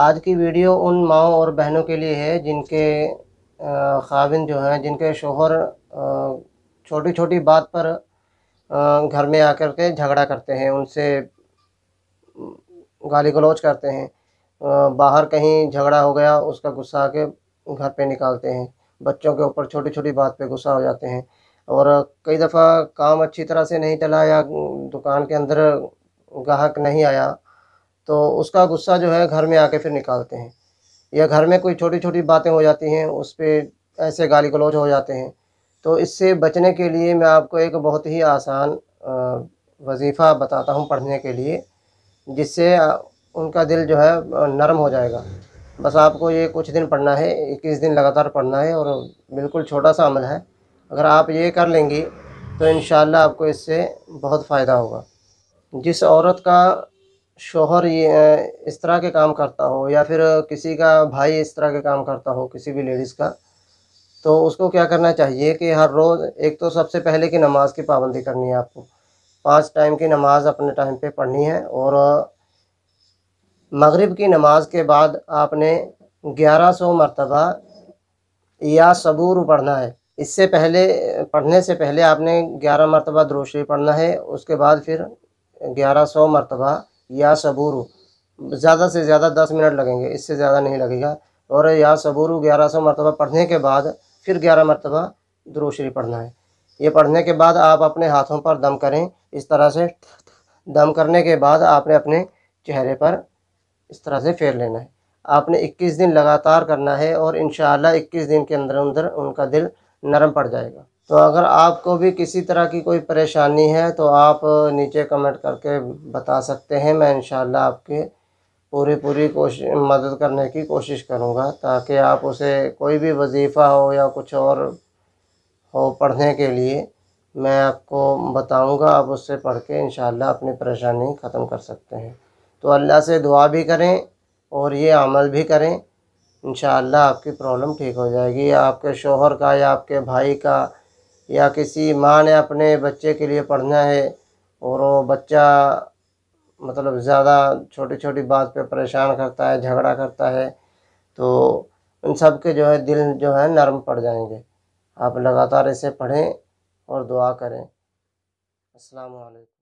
आज की वीडियो उन माओ और बहनों के लिए है जिनके खाविन जो हैं जिनके शोहर छोटी छोटी बात पर घर में आकर के झगड़ा करते हैं उनसे गाली गलौज करते हैं बाहर कहीं झगड़ा हो गया उसका गुस्सा आके घर पे निकालते हैं बच्चों के ऊपर छोटी छोटी बात पे गुस्सा हो जाते हैं और कई दफ़ा काम अच्छी तरह से नहीं चला या दुकान के अंदर ग्राहक नहीं आया तो उसका गुस्सा जो है घर में आके फिर निकालते हैं या घर में कोई छोटी छोटी बातें हो जाती हैं उस पर ऐसे गाली गलौज हो जाते हैं तो इससे बचने के लिए मैं आपको एक बहुत ही आसान वजीफ़ा बताता हूँ पढ़ने के लिए जिससे उनका दिल जो है नरम हो जाएगा बस आपको ये कुछ दिन पढ़ना है इक्कीस दिन लगातार पढ़ना है और बिल्कुल छोटा सा अमल है अगर आप ये कर लेंगी तो इन आपको इससे बहुत फ़ायदा होगा जिस औरत का शोहर ये इस तरह के काम करता हो या फिर किसी का भाई इस तरह के काम करता हो किसी भी लेडीज़ का तो उसको क्या करना चाहिए कि हर रोज़ एक तो सबसे पहले की नमाज की पाबंदी करनी है आपको पांच टाइम की नमाज अपने टाइम पे पढ़नी है और मगरिब की नमाज के बाद आपने ग्यारह सौ मरतबा या सबूर पढ़ना है इससे पहले पढ़ने से पहले आपने ग्यारह मरतबा द्रोशी पढ़ना है उसके बाद फिर ग्यारह सौ मरतबा या सबूर ज़्यादा से ज़्यादा दस मिनट लगेंगे इससे ज़्यादा नहीं लगेगा और या सबूर ग्यारह सौ मरतबा पढ़ने के बाद फिर ग्यारह मरतबा दुरुशरी पढ़ना है ये पढ़ने के बाद आप अपने हाथों पर दम करें इस तरह से दम करने के बाद आपने अपने चेहरे पर इस तरह से फेर लेना है आपने 21 दिन लगातार करना है और इन 21 दिन के अंदर अंदर उनका दिल नरम पड़ जाएगा तो अगर आपको भी किसी तरह की कोई परेशानी है तो आप नीचे कमेंट करके बता सकते हैं मैं इंशाल्लाह आपके पूरी पूरी कोशिश मदद करने की कोशिश करूँगा ताकि आप उसे कोई भी वजीफ़ा हो या कुछ और हो पढ़ने के लिए मैं आपको बताऊंगा आप उससे पढ़ के इन अपनी परेशानी ख़त्म कर सकते हैं तो अल्लाह से दुआ भी करें और ये अमल भी करें इन आपकी प्रॉब्लम ठीक हो जाएगी या आपके शोहर का या आपके भाई का या किसी माँ ने अपने बच्चे के लिए पढ़ना है और वो बच्चा मतलब ज़्यादा छोटी छोटी बात पे परेशान करता है झगड़ा करता है तो उन सब के जो है दिल जो है नरम पड़ जाएंगे आप लगातार इसे पढ़ें और दुआ करें अस्सलाम वालेकुम